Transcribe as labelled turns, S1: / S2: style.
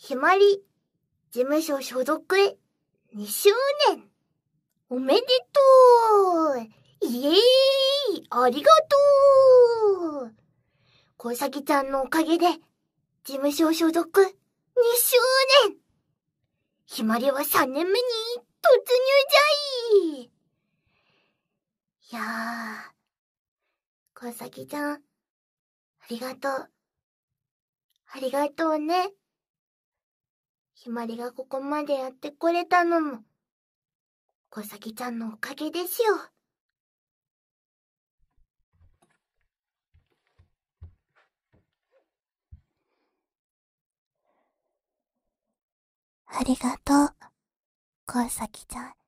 S1: ひまり、事務所所属へ2周年。おめでとうイエーイありがとう小崎ちゃんのおかげで、事務所所属2周年ひまりは3年目に突入
S2: じゃい
S3: いや
S4: ー、小崎ちゃん、ありがとう。ありがとうね。ひまりがここまでやってこれたのも、
S5: 小崎ちゃんのおかげですよ。
S6: ありがとう、小崎ちゃん。